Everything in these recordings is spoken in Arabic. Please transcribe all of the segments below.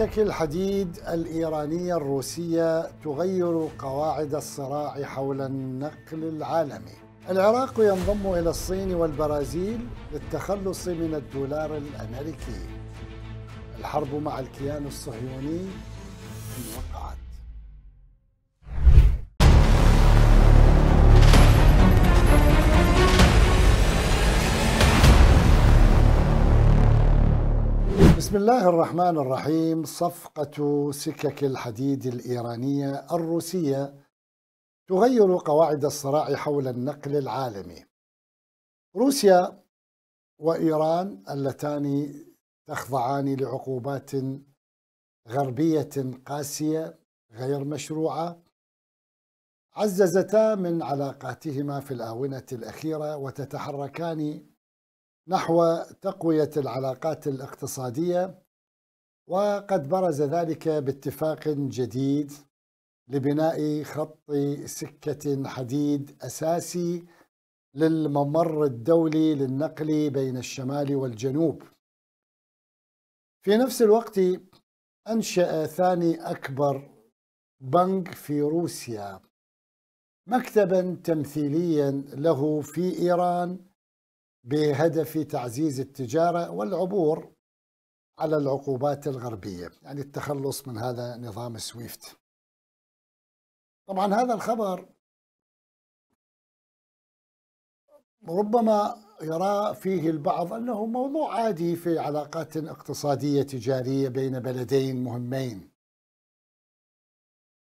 سكك الحديد الإيرانية الروسية تغير قواعد الصراع حول النقل العالمي العراق ينضم إلى الصين والبرازيل للتخلص من الدولار الأمريكي الحرب مع الكيان الصهيوني وقعت بسم الله الرحمن الرحيم صفقة سكك الحديد الإيرانية الروسية تغير قواعد الصراع حول النقل العالمي روسيا وإيران اللتان تخضعان لعقوبات غربية قاسية غير مشروعة عززتا من علاقاتهما في الآونة الأخيرة وتتحركان نحو تقويه العلاقات الاقتصاديه وقد برز ذلك باتفاق جديد لبناء خط سكه حديد اساسي للممر الدولي للنقل بين الشمال والجنوب في نفس الوقت انشا ثاني اكبر بنك في روسيا مكتبا تمثيليا له في ايران بهدف تعزيز التجارة والعبور على العقوبات الغربية يعني التخلص من هذا نظام سويفت طبعا هذا الخبر ربما يرى فيه البعض أنه موضوع عادي في علاقات اقتصادية تجارية بين بلدين مهمين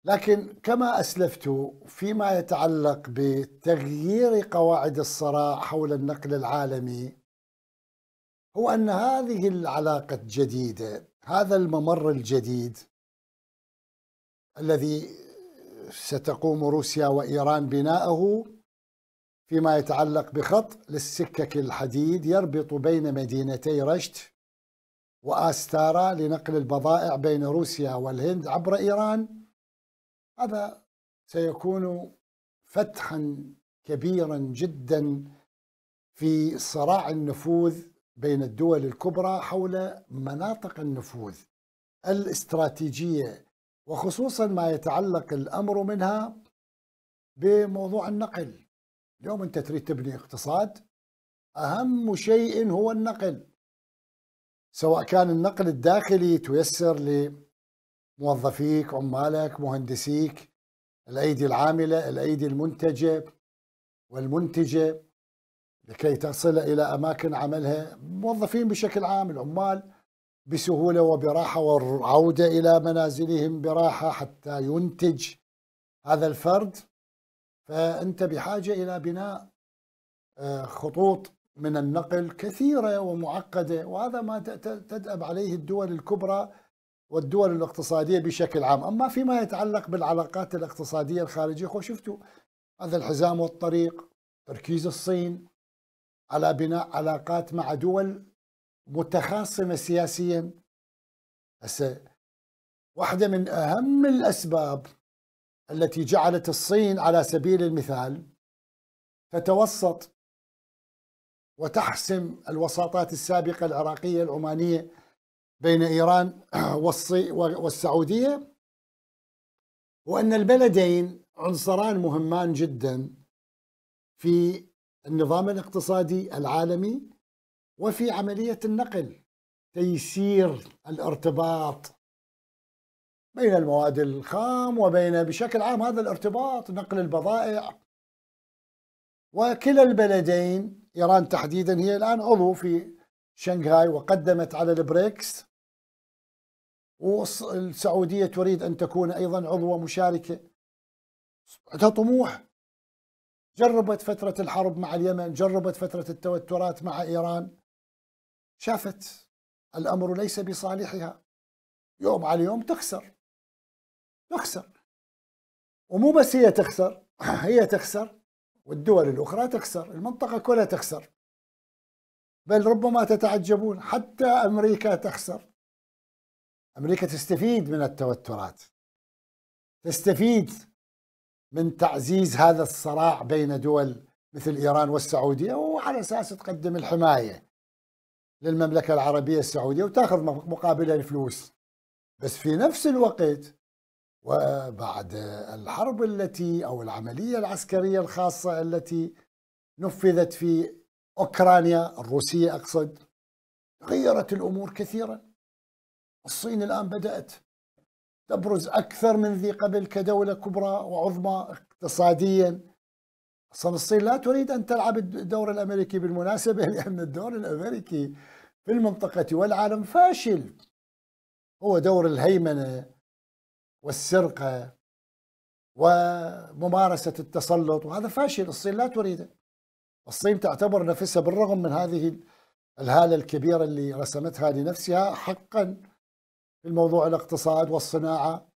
لكن كما اسلفت فيما يتعلق بتغيير قواعد الصراع حول النقل العالمي هو ان هذه العلاقه الجديده هذا الممر الجديد الذي ستقوم روسيا وايران بناءه فيما يتعلق بخط للسكك الحديد يربط بين مدينتي رشت واستارا لنقل البضائع بين روسيا والهند عبر ايران هذا سيكون فتحا كبيرا جدا في صراع النفوذ بين الدول الكبرى حول مناطق النفوذ الاستراتيجيه وخصوصا ما يتعلق الامر منها بموضوع النقل اليوم انت تريد تبني اقتصاد اهم شيء هو النقل سواء كان النقل الداخلي تيسر موظفيك عمالك مهندسيك الأيدي العاملة الأيدي المنتجة والمنتجة لكي تصل إلى أماكن عملها موظفين بشكل عام العمال بسهولة وبراحة والعودة إلى منازلهم براحة حتى ينتج هذا الفرد فأنت بحاجة إلى بناء آه، خطوط من النقل كثيرة ومعقدة وهذا ما تدأب عليه الدول الكبرى والدول الاقتصادية بشكل عام أما فيما يتعلق بالعلاقات الاقتصادية الخارجية شفتوا هذا الحزام والطريق تركيز الصين على بناء علاقات مع دول متخاصمة سياسيا هسه واحدة من أهم الأسباب التي جعلت الصين على سبيل المثال تتوسط وتحسم الوساطات السابقة العراقية العمانية بين إيران والسعودية وأن البلدين عنصران مهمان جدا في النظام الاقتصادي العالمي وفي عملية النقل تيسير الارتباط بين المواد الخام وبين بشكل عام هذا الارتباط نقل البضائع وكلا البلدين إيران تحديدا هي الآن عضو في شنغهاي وقدمت على البريكس والسعودية تريد أن تكون أيضا عضوة مشاركة عندها طموح جربت فترة الحرب مع اليمن جربت فترة التوترات مع إيران شافت الأمر ليس بصالحها يوم على يوم تخسر تخسر ومو بس هي تخسر هي تخسر والدول الأخرى تخسر المنطقة كلها تخسر بل ربما تتعجبون حتى أمريكا تخسر أمريكا تستفيد من التوترات تستفيد من تعزيز هذا الصراع بين دول مثل إيران والسعودية وعلى أساس تقدم الحماية للمملكة العربية السعودية وتاخذ مقابلها الفلوس بس في نفس الوقت وبعد الحرب التي أو العملية العسكرية الخاصة التي نفذت في أوكرانيا الروسية أقصد غيرت الأمور كثيراً الصين الآن بدأت تبرز أكثر من ذي قبل كدولة كبرى وعظمى اقتصاديا أصلا الصين لا تريد أن تلعب الدور الأمريكي بالمناسبة لأن الدور الأمريكي في المنطقة والعالم فاشل هو دور الهيمنة والسرقة وممارسة التسلط وهذا فاشل الصين لا تريده الصين تعتبر نفسها بالرغم من هذه الهالة الكبيرة اللي رسمتها لنفسها حقا الموضوع الاقتصاد والصناعة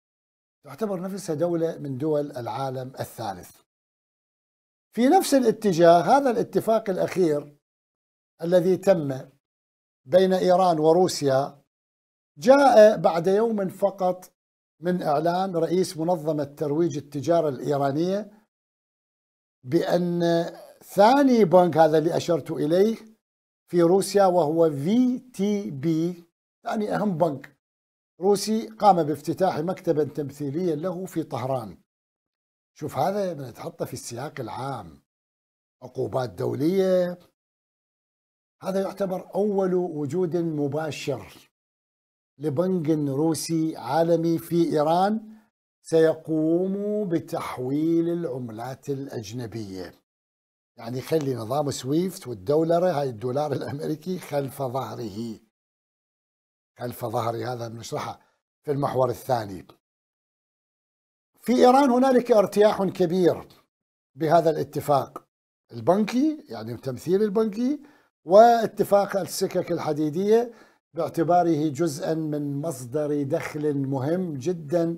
تعتبر نفسها دولة من دول العالم الثالث في نفس الاتجاه هذا الاتفاق الأخير الذي تم بين إيران وروسيا جاء بعد يوم فقط من إعلان رئيس منظمة ترويج التجارة الإيرانية بأن ثاني بنك هذا اللي أشرت إليه في روسيا وهو في تي بي ثاني أهم بنك روسي قام بافتتاح مكتبا تمثيليا له في طهران شوف هذا تحطه في السياق العام عقوبات دولية هذا يعتبر أول وجود مباشر لبنك روسي عالمي في إيران سيقوم بتحويل العملات الأجنبية يعني خلي نظام سويفت والدولار هاي الدولار الأمريكي خلف ظهره خلف ظهري هذا بنشرحه في المحور الثاني في إيران هنالك ارتياح كبير بهذا الاتفاق البنكي يعني التمثيل البنكي واتفاق السكك الحديدية باعتباره جزءا من مصدر دخل مهم جدا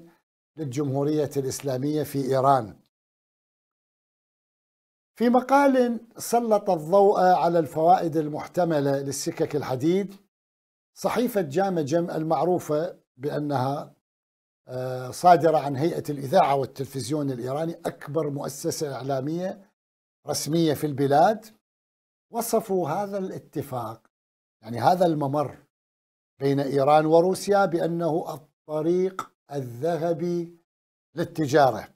للجمهورية الإسلامية في إيران في مقال سلط الضوء على الفوائد المحتملة للسكك الحديد صحيفة جم المعروفة بأنها آه، صادرة عن هيئة الإذاعة والتلفزيون الإيراني أكبر مؤسسة إعلامية رسمية في البلاد وصفوا هذا الاتفاق يعني هذا الممر بين إيران وروسيا بأنه الطريق الذهبي للتجارة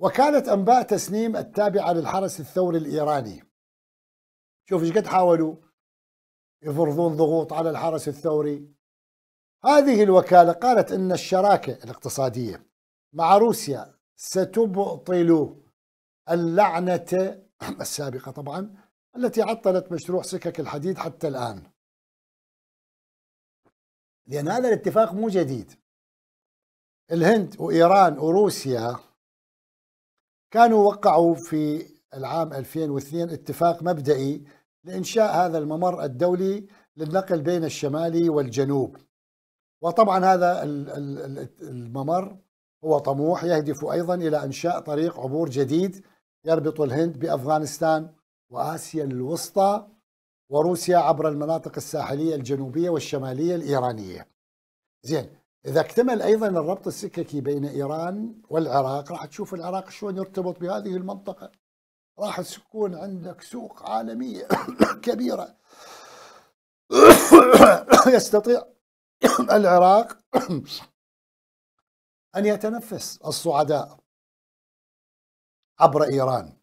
وكانت أنباء تسنيم التابعة للحرس الثوري الإيراني شوف ايش قد حاولوا يفرضون ضغوط على الحرس الثوري هذه الوكالة قالت أن الشراكة الاقتصادية مع روسيا ستبطل اللعنة السابقة طبعا التي عطلت مشروع سكك الحديد حتى الآن لأن هذا الاتفاق مو جديد الهند وإيران وروسيا كانوا وقعوا في العام 2002 اتفاق مبدئي لإنشاء هذا الممر الدولي للنقل بين الشمالي والجنوب وطبعا هذا الممر هو طموح يهدف أيضا إلى إنشاء طريق عبور جديد يربط الهند بأفغانستان وآسيا الوسطى وروسيا عبر المناطق الساحلية الجنوبية والشمالية الإيرانية زين إذا اكتمل أيضا الربط السككي بين إيران والعراق راح تشوف العراق شلون يرتبط بهذه المنطقة راح تكون عندك سوق عالمية كبيرة يستطيع العراق أن يتنفس الصعداء عبر إيران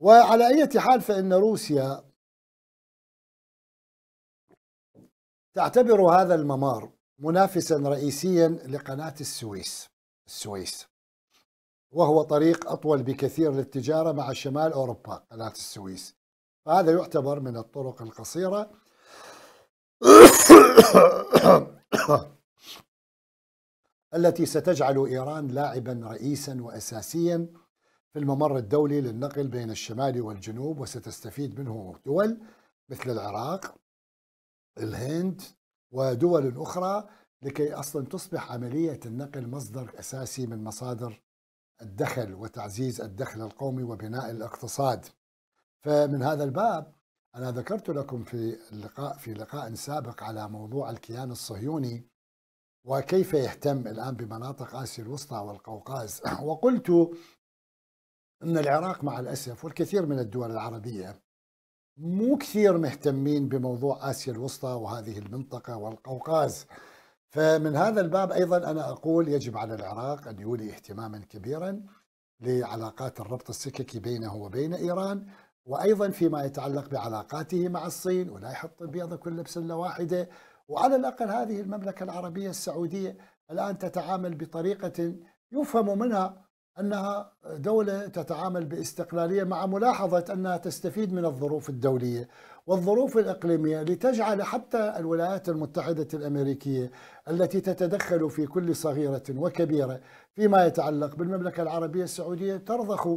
وعلى أي حال فإن روسيا تعتبر هذا الممار منافسا رئيسيا لقناة السويس السويس وهو طريق أطول بكثير للتجارة مع شمال أوروبا قناة السويس فهذا يعتبر من الطرق القصيرة التي ستجعل إيران لاعبا رئيسا وأساسيا في الممر الدولي للنقل بين الشمال والجنوب وستستفيد منه دول مثل العراق الهند ودول أخرى لكي أصلا تصبح عملية النقل مصدر أساسي من مصادر الدخل وتعزيز الدخل القومي وبناء الاقتصاد فمن هذا الباب أنا ذكرت لكم في اللقاء في لقاء سابق على موضوع الكيان الصهيوني وكيف يهتم الآن بمناطق آسيا الوسطى والقوقاز وقلت أن العراق مع الأسف والكثير من الدول العربية مو كثير مهتمين بموضوع آسيا الوسطى وهذه المنطقة والقوقاز فمن هذا الباب أيضا أنا أقول يجب على العراق أن يولي اهتماما كبيرا لعلاقات الربط السككي بينه وبين إيران وأيضا فيما يتعلق بعلاقاته مع الصين ولا يحط البيض كله بسلة واحدة وعلى الأقل هذه المملكة العربية السعودية الآن تتعامل بطريقة يفهم منها أنها دولة تتعامل باستقلالية مع ملاحظة أنها تستفيد من الظروف الدولية والظروف الإقليمية لتجعل حتى الولايات المتحدة الأمريكية التي تتدخل في كل صغيرة وكبيرة فيما يتعلق بالمملكة العربية السعودية ترضخ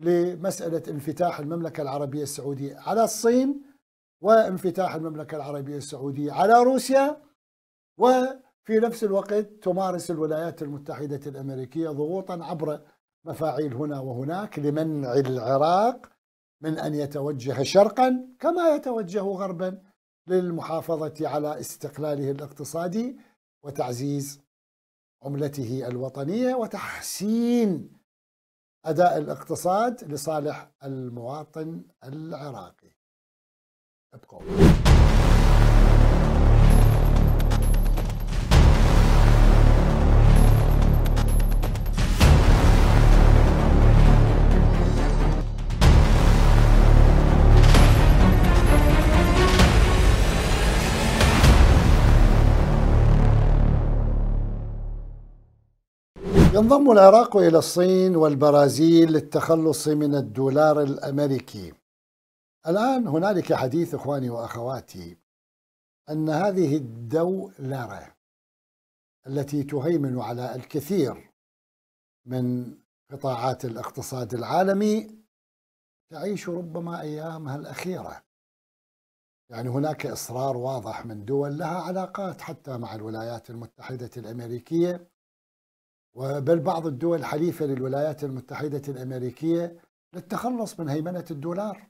لمسألة انفتاح المملكة العربية السعودية على الصين وانفتاح المملكة العربية السعودية على روسيا وفي نفس الوقت تمارس الولايات المتحدة الأمريكية ضغوطا عبر مفاعيل هنا وهناك لمنع العراق من أن يتوجه شرقا كما يتوجه غربا للمحافظة على استقلاله الاقتصادي وتعزيز عملته الوطنية وتحسين أداء الاقتصاد لصالح المواطن العراقي ابقوا ينضم العراق إلى الصين والبرازيل للتخلص من الدولار الأمريكي الآن هنالك حديث إخواني وأخواتي أن هذه الدولارة التي تهيمن على الكثير من قطاعات الاقتصاد العالمي تعيش ربما أيامها الأخيرة يعني هناك إصرار واضح من دول لها علاقات حتى مع الولايات المتحدة الأمريكية وبل بعض الدول حليفة للولايات المتحدة الأمريكية للتخلص من هيمنة الدولار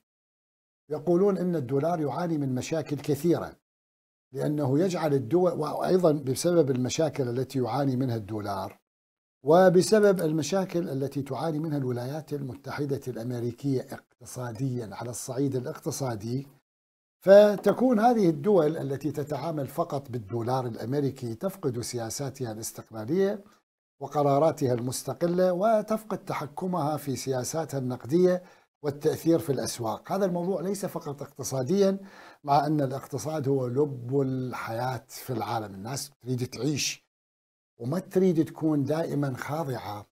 يقولون أن الدولار يعاني من مشاكل كثيرة لأنه يجعل الدول وأيضا بسبب المشاكل التي يعاني منها الدولار وبسبب المشاكل التي تعاني منها الولايات المتحدة الأمريكية اقتصاديا على الصعيد الاقتصادي فتكون هذه الدول التي تتعامل فقط بالدولار الأمريكي تفقد سياساتها الاستقلالية وقراراتها المستقلة وتفقد تحكمها في سياساتها النقدية والتأثير في الأسواق هذا الموضوع ليس فقط اقتصاديا مع أن الاقتصاد هو لب الحياة في العالم الناس تريد تعيش وما تريد تكون دائما خاضعة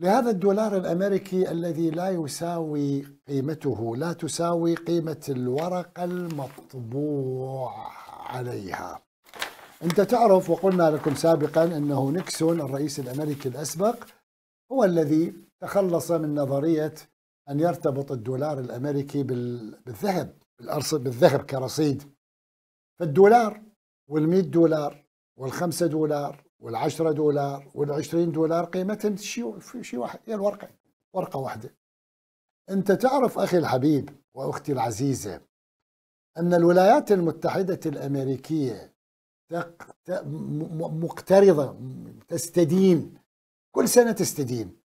لهذا الدولار الأمريكي الذي لا يساوي قيمته لا تساوي قيمة الورقة المطبوع عليها أنت تعرف وقلنا لكم سابقا أنه نيكسون الرئيس الأمريكي الأسبق هو الذي تخلص من نظرية أن يرتبط الدولار الأمريكي بالذهب بالارصد بالذهب كرصيد فالدولار وال100 دولار وال5 دولار وال10 دولار وال20 دولار قيمتهم شيء شيء واحد هي الورقة ورقة واحدة أنت تعرف أخي الحبيب وأختي العزيزة أن الولايات المتحدة الأمريكية مقترضة تستدين كل سنة تستدين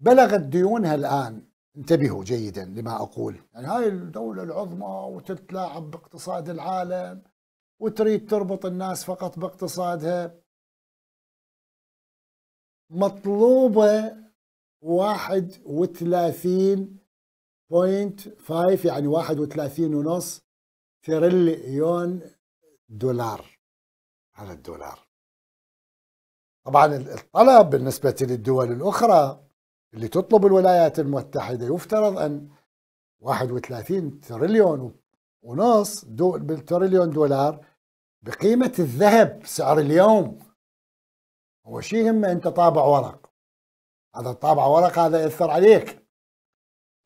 بلغت ديونها الآن انتبهوا جيدا لما أقول يعني هاي الدولة العظمى وتتلاعب باقتصاد العالم وتريد تربط الناس فقط باقتصادها مطلوبة 31.5 يعني 31 ونص تريليون دولار على الدولار طبعا الطلب بالنسبة للدول الأخرى اللي تطلب الولايات المتحدة يفترض أن 31 تريليون ونص دول بالتريليون دولار بقيمة الذهب سعر اليوم هو شيء يهمه أنت طابع ورق هذا طابع ورق هذا يأثر عليك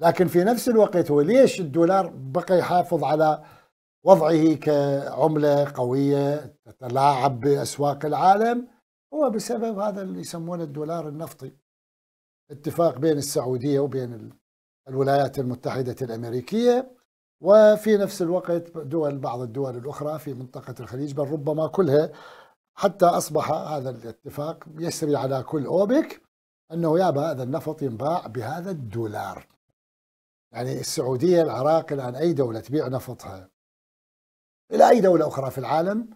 لكن في نفس الوقت هو ليش الدولار بقى يحافظ على وضعه كعملة قوية تتلاعب بأسواق العالم هو بسبب هذا اللي يسمونه الدولار النفطي اتفاق بين السعودية وبين الولايات المتحدة الأمريكية وفي نفس الوقت دول بعض الدول الأخرى في منطقة الخليج بل ربما كلها حتى أصبح هذا الاتفاق يسري على كل أوبك أنه يابا هذا النفط ينباع بهذا الدولار يعني السعودية العراق الآن أي دولة تبيع نفطها الى اي دوله اخرى في العالم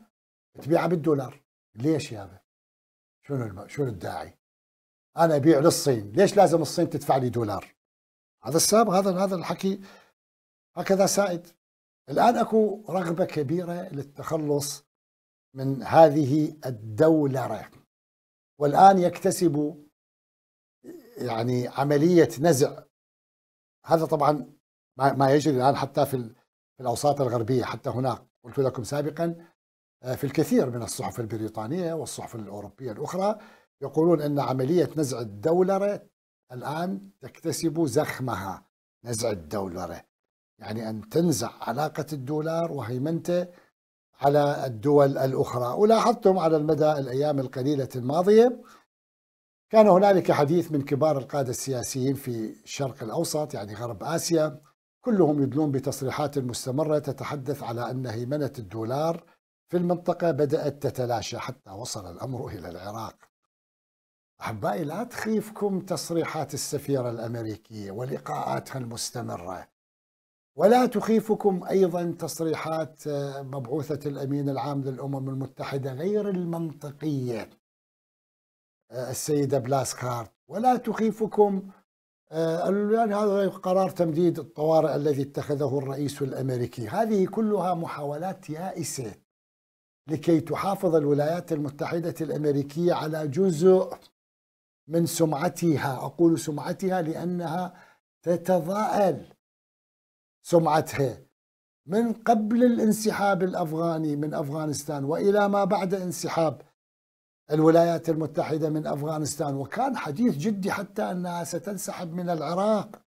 تبيعها بالدولار ليش يابا شنو الم... شنو الداعي انا ابيع للصين ليش لازم الصين تدفع لي دولار هذا السابق هذا هذا الحكي هكذا سائد الان اكو رغبه كبيره للتخلص من هذه الدولره والان يكتسب يعني عمليه نزع هذا طبعا ما يجري الان حتى في الاوساط الغربيه حتى هناك قلت لكم سابقا آه، في الكثير من الصحف البريطانية والصحف الأوروبية الأخرى يقولون أن عملية نزع الدولرة الآن تكتسب زخمها نزع الدولرة يعني أن تنزع علاقة الدولار وهيمنته على الدول الأخرى ولاحظتم على المدى الأيام القليلة الماضية كان هنالك حديث من كبار القادة السياسيين في الشرق الأوسط يعني غرب آسيا كلهم يدلون بتصريحات مستمرة تتحدث على أن هيمنة الدولار في المنطقة بدأت تتلاشى حتى وصل الأمر إلى العراق أحبائي لا تخيفكم تصريحات السفيرة الأمريكية ولقاءاتها المستمرة ولا تخيفكم أيضا تصريحات آه، مبعوثة الأمين العام للأمم المتحدة غير المنطقية آه، السيدة بلاسكارت ولا تخيفكم آه، يعني هذا قرار تمديد الطوارئ الذي اتخذه الرئيس الامريكي، هذه كلها محاولات يائسه لكي تحافظ الولايات المتحده الامريكيه على جزء من سمعتها، اقول سمعتها لانها تتضاءل سمعتها من قبل الانسحاب الافغاني من افغانستان والى ما بعد انسحاب الولايات المتحدة من أفغانستان وكان حديث جدي حتى أنها ستنسحب من العراق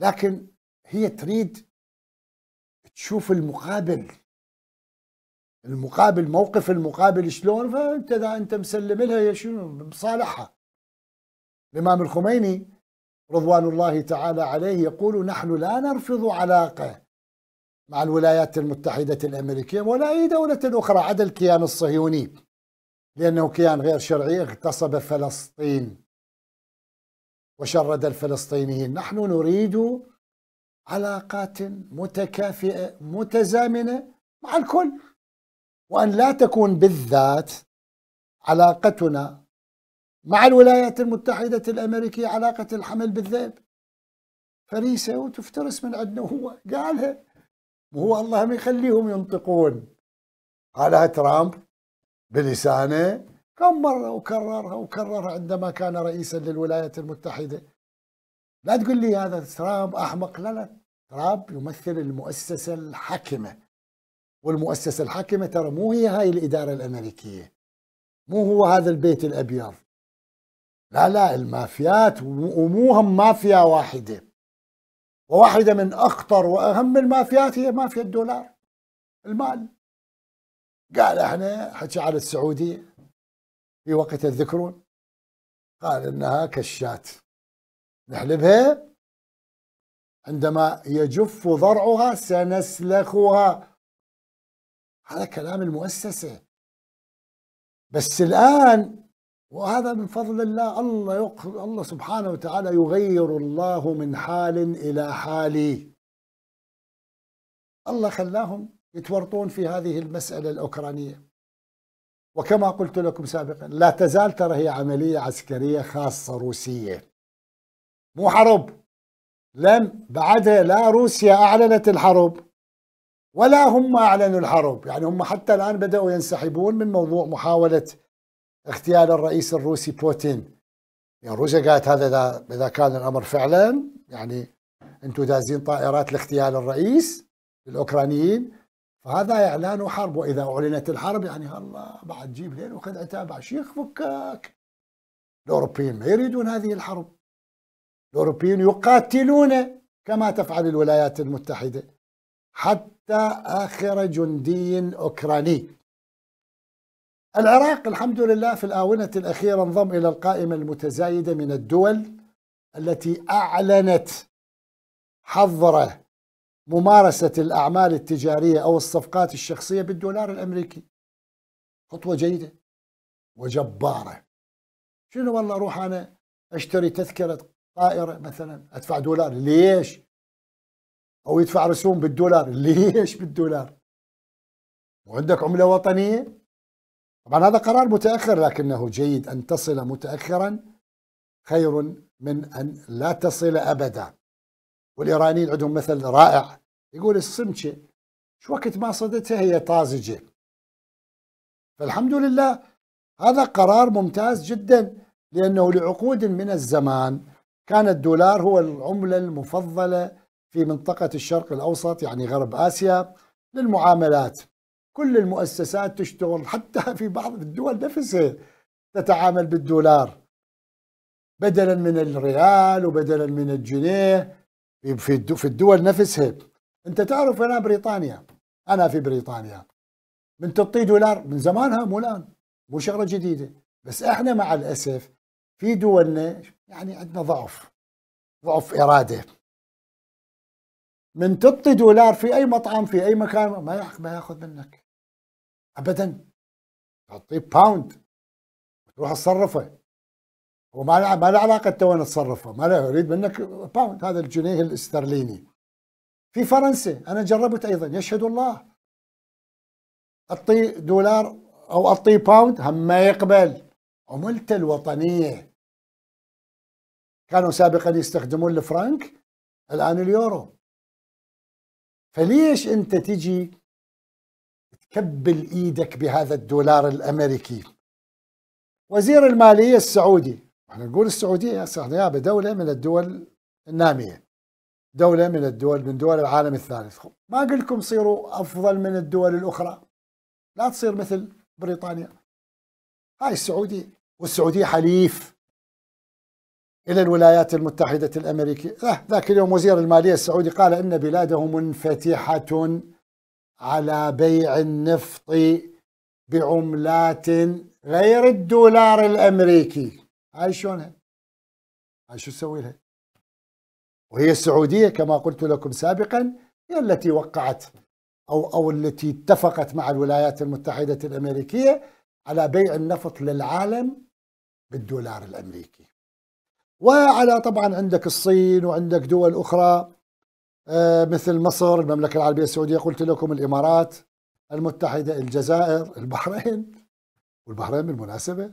لكن هي تريد تشوف المقابل المقابل موقف المقابل شلون فانت اذا انت مسلم لها شنو بصالحها الامام الخميني رضوان الله تعالى عليه يقول نحن لا نرفض علاقه مع الولايات المتحده الامريكيه ولا اي دوله اخرى عدا الكيان الصهيوني لأنه كيان غير شرعي اغتصب فلسطين وشرد الفلسطينيين نحن نريد علاقات متكافئة متزامنة مع الكل وأن لا تكون بالذات علاقتنا مع الولايات المتحدة الأمريكية علاقة الحمل بالذئب فريسة وتفترس من عندنا وهو قالها وهو الله ما يخليهم ينطقون قالها ترامب بلسانه كم مرة وكررها وكررها عندما كان رئيسا للولايات المتحدة لا تقول لي هذا ترامب أحمق لا لا ترامب يمثل المؤسسة الحاكمة والمؤسسة الحاكمة ترى مو هي هاي الإدارة الأمريكية مو هو هذا البيت الأبيض لا لا المافيات ومو هم مافيا واحدة وواحدة من أخطر وأهم المافيات هي مافيا الدولار المال قال احنا حكي على السعوديه في وقت تذكرون قال انها كشات نحلبها عندما يجف ضرعها سنسلخها هذا كلام المؤسسه بس الان وهذا من فضل الله الله يق... الله سبحانه وتعالى يغير الله من حال الى حال الله خلاهم يتورطون في هذه المسألة الأوكرانية وكما قلت لكم سابقا لا تزال ترى هي عملية عسكرية خاصة روسية مو حرب لم بعدها لا روسيا أعلنت الحرب ولا هم أعلنوا الحرب يعني هم حتى الآن بدأوا ينسحبون من موضوع محاولة اغتيال الرئيس الروسي بوتين يعني روسيا قالت هذا إذا كان الأمر فعلا يعني أنتم دازين طائرات لاغتيال الرئيس الأوكرانيين فهذا إعلان حرب وإذا أعلنت الحرب يعني الله بعد جيب لين وخذ عتاب شيخ فكك الأوروبيين ما يريدون هذه الحرب الأوروبيين يقاتلون كما تفعل الولايات المتحدة حتى آخر جندي أوكراني العراق الحمد لله في الآونة الأخيرة انضم إلى القائمة المتزايدة من الدول التي أعلنت حظر ممارسة الأعمال التجارية أو الصفقات الشخصية بالدولار الأمريكي خطوة جيدة وجبارة شنو والله أروح أنا أشتري تذكرة طائرة مثلا أدفع دولار ليش أو يدفع رسوم بالدولار ليش بالدولار وعندك عملة وطنية طبعا هذا قرار متأخر لكنه جيد أن تصل متأخرا خير من أن لا تصل أبدا والإيرانيين عندهم مثل رائع يقول السمكة شو وقت ما صدتها هي طازجة فالحمد لله هذا قرار ممتاز جدا لأنه لعقود من الزمان كان الدولار هو العملة المفضلة في منطقة الشرق الأوسط يعني غرب آسيا للمعاملات كل المؤسسات تشتغل حتى في بعض الدول نفسها تتعامل بالدولار بدلا من الريال وبدلا من الجنيه في الدول نفسها انت تعرف انا بريطانيا انا في بريطانيا من 30 دولار من زمانها مو الان مو شغله جديده بس احنا مع الاسف في دولنا يعني عندنا ضعف ضعف اراده من تعطي دولار في اي مطعم في اي مكان ما ما ياخذ منك ابدا تعطيه باوند تروح تصرفه وما ما له علاقه تو نتصرفه ما له يريد منك باوند هذا الجنيه الاسترليني في فرنسا أنا جربت أيضا يشهد الله أعطي دولار أو أعطي باوند هم ما يقبل عملته الوطنية كانوا سابقا يستخدمون الفرنك الآن اليورو فليش أنت تجي تكبل إيدك بهذا الدولار الأمريكي وزير المالية السعودي احنا نقول السعودية نيابة دولة من الدول النامية دولة من الدول من دول العالم الثالث ما أقول لكم صيروا أفضل من الدول الأخرى لا تصير مثل بريطانيا هاي السعودية والسعودية حليف إلى الولايات المتحدة الأمريكية ذاك اليوم وزير المالية السعودي قال إن بلاده منفتحة على بيع النفط بعملات غير الدولار الأمريكي هاي شلونها هاي شو تسوي لها وهي السعودية كما قلت لكم سابقا هي التي وقعت أو, أو التي اتفقت مع الولايات المتحدة الأمريكية على بيع النفط للعالم بالدولار الأمريكي وعلى طبعا عندك الصين وعندك دول أخرى آه، مثل مصر المملكة العربية السعودية قلت لكم الإمارات المتحدة الجزائر البحرين والبحرين بالمناسبة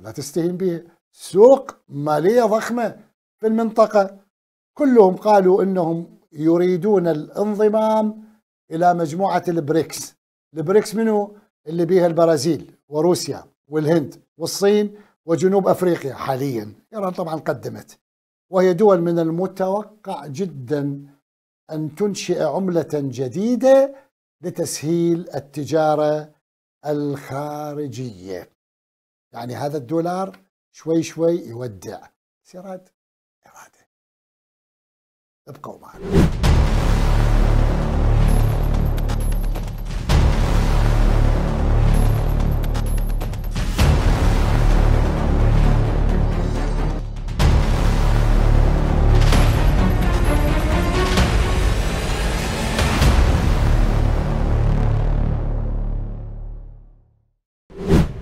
لا تستهين به سوق مالية ضخمة في المنطقة كلهم قالوا انهم يريدون الانضمام الى مجموعه البريكس البريكس منو اللي بيها البرازيل وروسيا والهند والصين وجنوب افريقيا حاليا ايران طبعا قدمت وهي دول من المتوقع جدا ان تنشئ عمله جديده لتسهيل التجاره الخارجيه يعني هذا الدولار شوي شوي يودع سيراد ابقوا معنا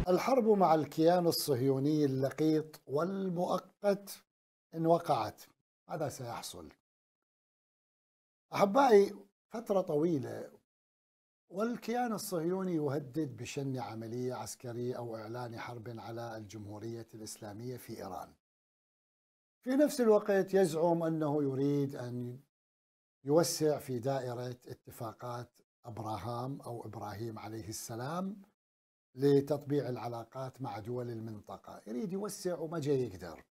الحرب مع الكيان الصهيوني اللقيط والمؤقت إن وقعت ماذا سيحصل؟ أحبائي فترة طويلة والكيان الصهيوني يهدد بشن عملية عسكرية أو إعلان حرب على الجمهورية الإسلامية في إيران في نفس الوقت يزعم أنه يريد أن يوسع في دائرة اتفاقات أبراهام أو إبراهيم عليه السلام لتطبيع العلاقات مع دول المنطقة يريد يوسع وما جاي يقدر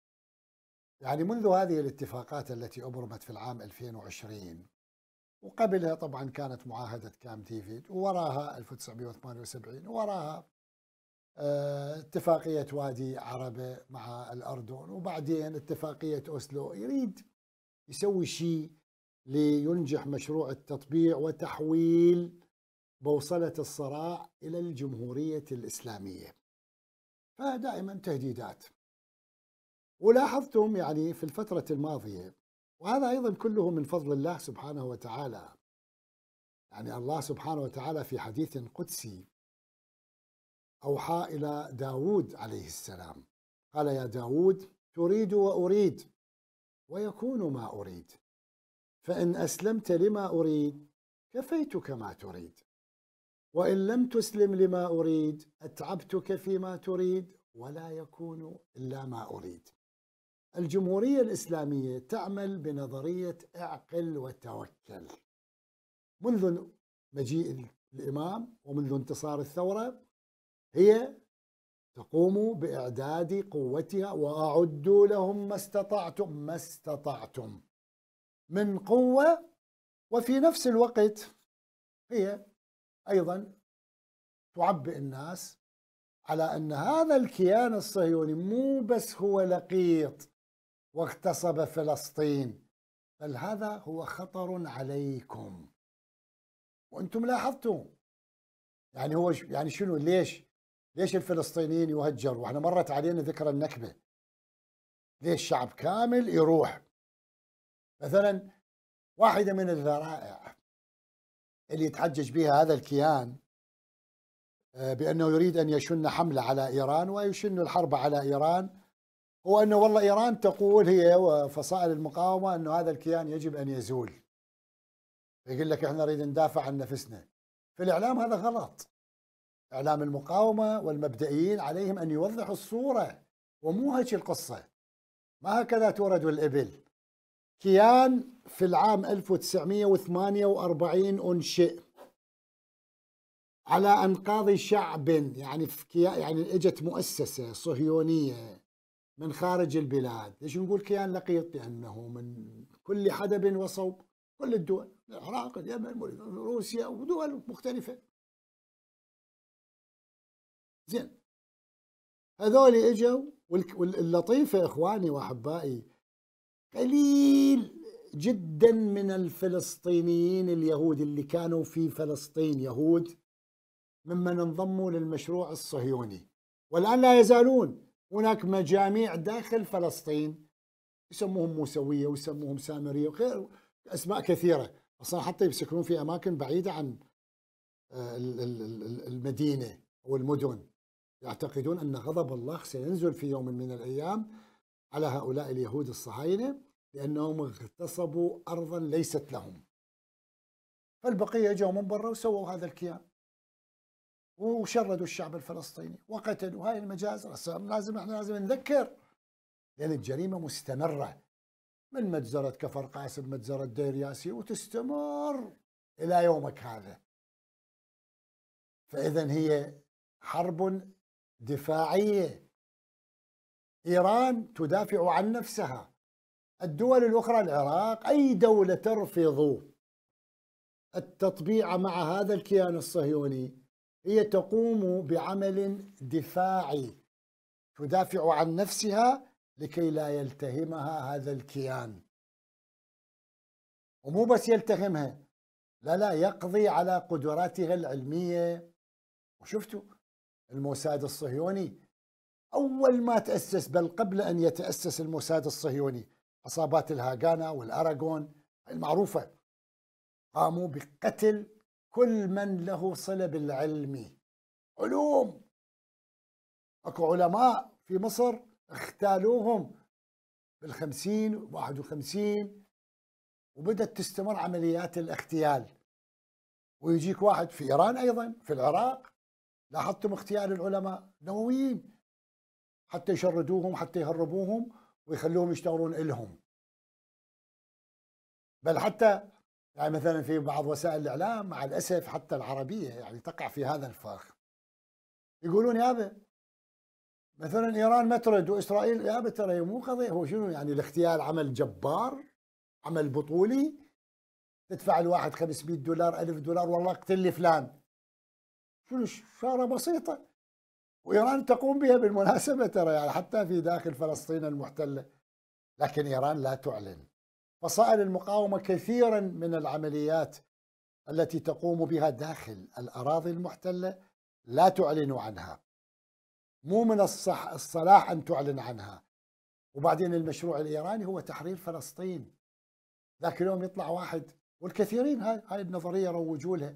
يعني منذ هذه الاتفاقات التي أبرمت في العام 2020 وقبلها طبعا كانت معاهدة كام ديفيد ووراها 1978 ووراها اتفاقية وادي عربة مع الأردن وبعدين اتفاقية أوسلو يريد يسوي شيء لينجح مشروع التطبيع وتحويل بوصلة الصراع إلى الجمهورية الإسلامية فدائما تهديدات ولاحظتم يعني في الفترة الماضية وهذا أيضا كله من فضل الله سبحانه وتعالى يعني الله سبحانه وتعالى في حديث قدسي أوحى إلى داود عليه السلام قال يا داود تريد وأريد ويكون ما أريد فإن أسلمت لما أريد كفيتك ما تريد وإن لم تسلم لما أريد أتعبتك فيما تريد ولا يكون إلا ما أريد الجمهورية الإسلامية تعمل بنظرية اعقل وتوكل منذ مجيء الإمام ومنذ انتصار الثورة هي تقوم بإعداد قوتها وأعدوا لهم ما استطعتم ما استطعتم من قوة وفي نفس الوقت هي أيضا تعبئ الناس على أن هذا الكيان الصهيوني مو بس هو لقيط واغتصب فلسطين بل هذا هو خطر عليكم وانتم لاحظتم يعني هو يعني شنو ليش ليش الفلسطينيين يهجروا واحنا مرت علينا ذكرى النكبه ليش شعب كامل يروح مثلا واحده من الذرائع اللي يتحجج بها هذا الكيان آه، بانه يريد ان يشن حمله على ايران ويشن الحرب على ايران هو أنه والله إيران تقول هي وفصائل المقاومة أنه هذا الكيان يجب أن يزول يقول لك إحنا نريد ندافع عن نفسنا في الإعلام هذا غلط إعلام المقاومة والمبدئيين عليهم أن يوضحوا الصورة ومو هيك القصة ما هكذا تورد الإبل كيان في العام 1948 أنشئ على انقاض شعب يعني في يعني اجت مؤسسه صهيونيه من خارج البلاد ليش نقول كيان لقيط لأنه من كل حدب وصوب كل الدول العراق اليمن روسيا ودول مختلفة زين هذول اجوا واللطيفة اخواني واحبائي قليل جدا من الفلسطينيين اليهود اللي كانوا في فلسطين يهود ممن انضموا للمشروع الصهيوني والان لا يزالون هناك مجاميع داخل فلسطين يسموهم موسويه ويسموهم سامريه وغير اسماء كثيره اصلا حتى يسكنون في اماكن بعيده عن آه، المدينه او المدن يعتقدون ان غضب الله سينزل في يوم من الايام على هؤلاء اليهود الصهاينه لانهم اغتصبوا ارضا ليست لهم فالبقيه جاوا من برا وسووا هذا الكيان وشردوا الشعب الفلسطيني وقتلوا هاي المجازر لازم احنا لازم نذكر لان الجريمه مستمره من مجزره كفر قاسم مجزره دير ياسي وتستمر الى يومك هذا فاذا هي حرب دفاعيه ايران تدافع عن نفسها الدول الاخرى العراق اي دوله ترفض التطبيع مع هذا الكيان الصهيوني هي تقوم بعمل دفاعي تدافع عن نفسها لكي لا يلتهمها هذا الكيان ومو بس يلتهمها لا لا يقضي على قدراتها العلمية وشفتوا الموساد الصهيوني أول ما تأسس بل قبل أن يتأسس الموساد الصهيوني عصابات الهاغانا والأراغون المعروفة قاموا بقتل كل من له صلة بالعلم علوم اكو علماء في مصر اختالوهم بالخمسين واحد وخمسين وبدت تستمر عمليات الاغتيال ويجيك واحد في ايران ايضا في العراق لاحظتم اغتيال العلماء نوويين حتى يشردوهم حتى يهربوهم ويخلوهم يشتغلون إلهم بل حتى يعني مثلا في بعض وسائل الإعلام مع الأسف حتى العربية يعني تقع في هذا الفخ يقولون يابا مثلا إيران ما ترد وإسرائيل يابا ترى مو قضية هو شنو يعني الاغتيال عمل جبار عمل بطولي تدفع الواحد 500 دولار 1000 دولار والله اقتل لي فلان شنو شارة بسيطة وإيران تقوم بها بالمناسبة ترى يعني حتى في داخل فلسطين المحتلة لكن إيران لا تعلن فصائل المقاومة كثيرا من العمليات التي تقوم بها داخل الأراضي المحتلة لا تعلن عنها مو من الصح الصلاح أن تعلن عنها وبعدين المشروع الإيراني هو تحرير فلسطين ذاك اليوم يطلع واحد والكثيرين هاي, هاي النظرية روجوا لها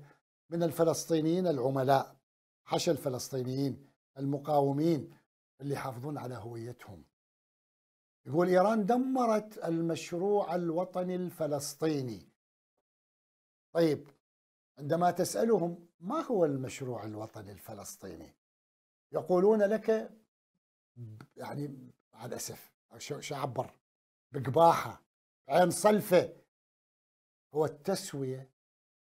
من الفلسطينيين العملاء حشى الفلسطينيين المقاومين اللي يحافظون على هويتهم يقول إيران دمرت المشروع الوطني الفلسطيني طيب عندما تسألهم ما هو المشروع الوطني الفلسطيني يقولون لك يعني مع الأسف شعبر بقباحة عين صلفة هو التسوية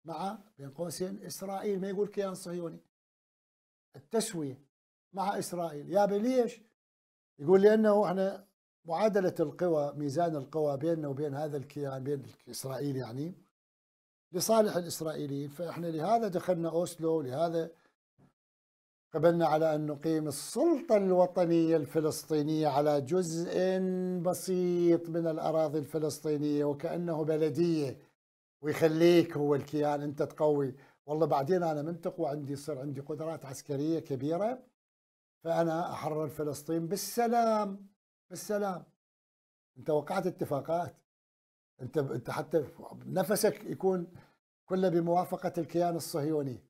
مع بين قوسين إسرائيل ما يقول كيان صهيوني التسوية مع إسرائيل يا ليش يقول لأنه احنا معادلة القوى ميزان القوى بيننا وبين هذا الكيان بين إسرائيل يعني لصالح الإسرائيليين فإحنا لهذا دخلنا أوسلو لهذا قبلنا على أن نقيم السلطة الوطنية الفلسطينية على جزء بسيط من الأراضي الفلسطينية وكأنه بلدية ويخليك هو الكيان أنت تقوي والله بعدين أنا من تقوى عندي يصير عندي قدرات عسكرية كبيرة فأنا أحرر فلسطين بالسلام بالسلام انت وقعت اتفاقات انت انت حتى نفسك يكون كله بموافقه الكيان الصهيوني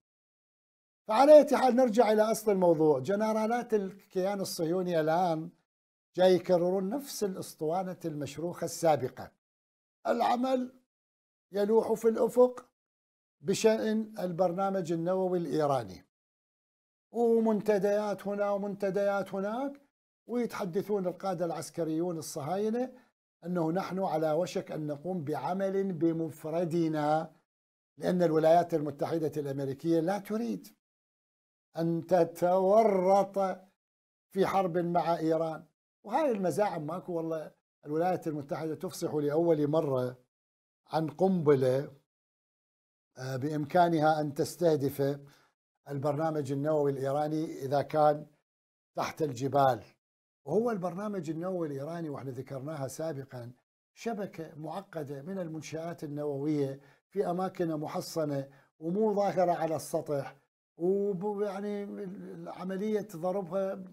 فعلى اي حال نرجع الى اصل الموضوع جنرالات الكيان الصهيوني الان جاي يكررون نفس الاسطوانه المشروخه السابقه العمل يلوح في الافق بشان البرنامج النووي الايراني ومنتديات هنا ومنتديات هناك ويتحدثون القادة العسكريون الصهاينة أنه نحن على وشك أن نقوم بعمل بمفردنا لأن الولايات المتحدة الأمريكية لا تريد أن تتورط في حرب مع إيران وهذه المزاعم ماكو والله الولايات المتحدة تفصح لأول مرة عن قنبلة آه، بإمكانها أن تستهدف البرنامج النووي الإيراني إذا كان تحت الجبال وهو البرنامج النووي الإيراني واحنا ذكرناها سابقا شبكة معقدة من المنشآت النووية في أماكن محصنة ومو ظاهرة على السطح ويعني عملية ضربها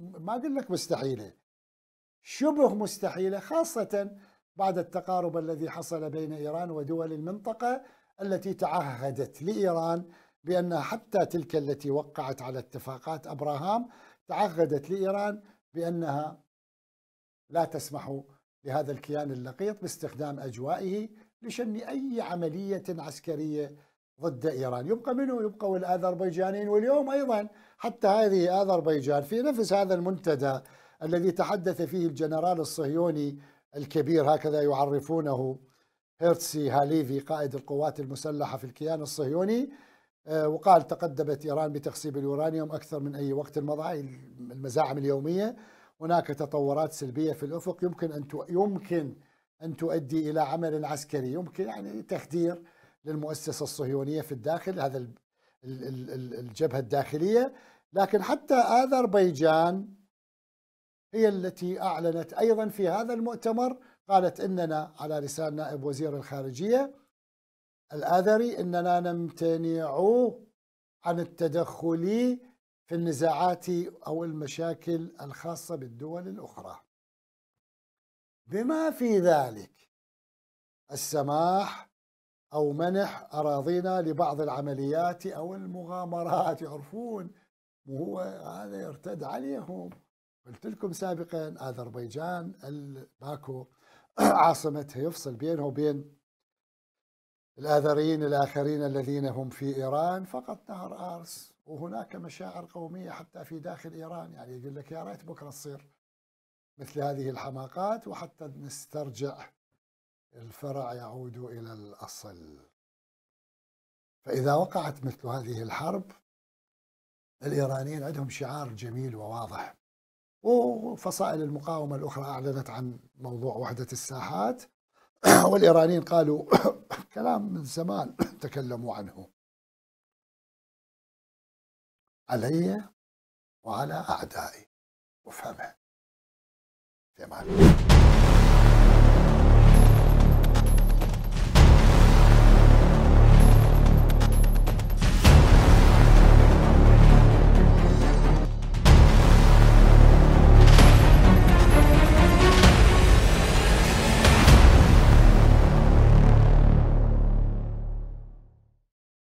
ما أقول لك مستحيلة شبه مستحيلة خاصة بعد التقارب الذي حصل بين إيران ودول المنطقة التي تعهدت لإيران بأنها حتى تلك التي وقعت على اتفاقات أبراهام تعهدت لإيران بأنها لا تسمح لهذا الكيان اللقيط باستخدام أجوائه لشن أي عملية عسكرية ضد إيران يبقى منه يبقى والأذربيجانيين واليوم أيضا حتى هذه أذربيجان في نفس هذا المنتدى الذي تحدث فيه الجنرال الصهيوني الكبير هكذا يعرفونه هيرتسي هاليفي قائد القوات المسلحة في الكيان الصهيوني آه، وقال تقدمت إيران بتخصيب اليورانيوم أكثر من أي وقت مضى المزاعم اليومية هناك تطورات سلبية في الأفق يمكن أن يمكن أن تؤدي إلى عمل عسكري يمكن يعني تخدير للمؤسسة الصهيونية في الداخل هذا الجبهة الداخلية لكن حتى أذربيجان هي التي أعلنت أيضا في هذا المؤتمر قالت إننا على لسان نائب وزير الخارجية الآذري أننا نمتنع عن التدخل في النزاعات أو المشاكل الخاصة بالدول الأخرى بما في ذلك السماح أو منح أراضينا لبعض العمليات أو المغامرات يعرفون وهو هذا يرتد عليهم قلت لكم سابقا أذربيجان باكو عاصمتها يفصل بينها وبين الآذريين الآخرين الذين هم في إيران فقط نهر آرس وهناك مشاعر قومية حتى في داخل إيران يعني يقول لك يا ريت بكرة تصير مثل هذه الحماقات وحتى نسترجع الفرع يعود إلى الأصل فإذا وقعت مثل هذه الحرب الإيرانيين عندهم شعار جميل وواضح وفصائل المقاومة الأخرى أعلنت عن موضوع وحدة الساحات والإيرانيين قالوا كلام من زمان تكلموا عنه علي وعلى أعدائي وفهمها تمام